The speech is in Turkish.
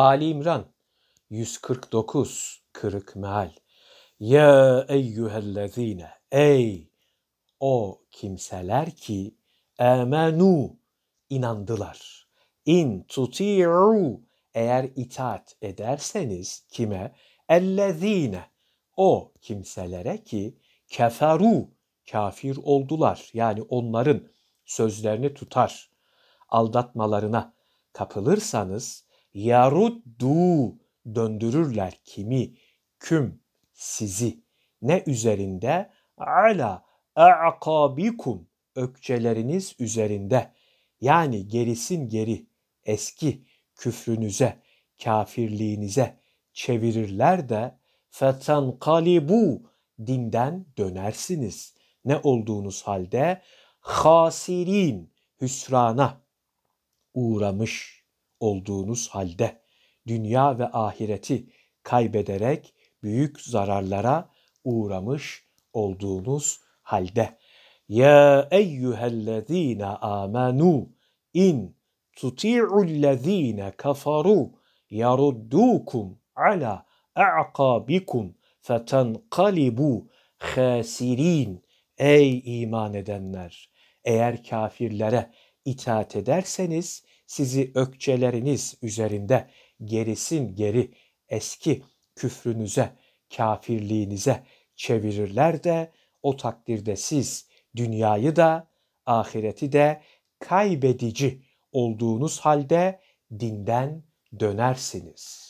Ali İmran 149 kırık meal. Ya eyyühellezine ey o kimseler ki emenu inandılar. İn tuti'u eğer itaat ederseniz kime? Ellezine o kimselere ki keferu kafir oldular. Yani onların sözlerini tutar, aldatmalarına kapılırsanız yaruddu döndürürler kimi küm sizi ne üzerinde ala a'kabikum ökçeleriniz üzerinde yani gerisin geri eski küfrünüze kafirliğinize çevirirler de feten kalibu dinden dönersiniz ne olduğunuz halde hasirin hüsrana uğramış olduğunuz halde dünya ve ahireti kaybederek büyük zararlara uğramış olduğunuz halde. Ya eyyühellezine amenu in tuti'ullezine kafaru yaruddukum ala a'kabikum fetenkalibu khasirin. Ey iman edenler! Eğer kafirlere itaat ederseniz sizi ökçeleriniz üzerinde gerisin geri eski küfrünüze, kafirliğinize çevirirler de o takdirde siz dünyayı da ahireti de kaybedici olduğunuz halde dinden dönersiniz.''